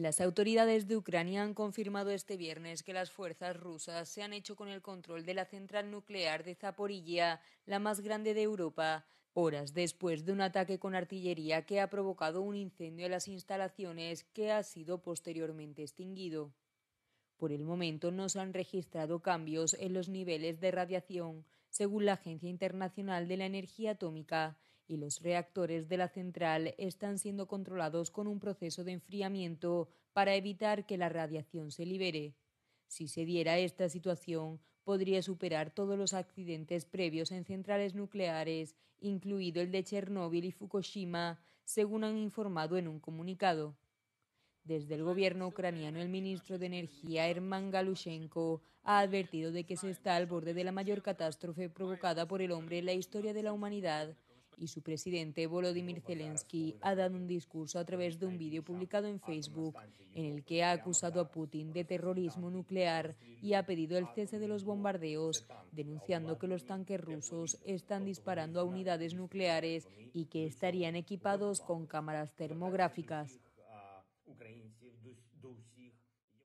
Las autoridades de Ucrania han confirmado este viernes que las fuerzas rusas se han hecho con el control de la central nuclear de Zaporilla, la más grande de Europa, horas después de un ataque con artillería que ha provocado un incendio en las instalaciones que ha sido posteriormente extinguido. Por el momento no se han registrado cambios en los niveles de radiación, según la Agencia Internacional de la Energía Atómica, y los reactores de la central están siendo controlados con un proceso de enfriamiento para evitar que la radiación se libere. Si se diera esta situación, podría superar todos los accidentes previos en centrales nucleares, incluido el de Chernóbil y Fukushima, según han informado en un comunicado. Desde el gobierno ucraniano, el ministro de Energía, Herman Galushenko, ha advertido de que se está al borde de la mayor catástrofe provocada por el hombre en la historia de la humanidad y su presidente Volodymyr Zelensky ha dado un discurso a través de un vídeo publicado en Facebook en el que ha acusado a Putin de terrorismo nuclear y ha pedido el cese de los bombardeos, denunciando que los tanques rusos están disparando a unidades nucleares y que estarían equipados con cámaras termográficas.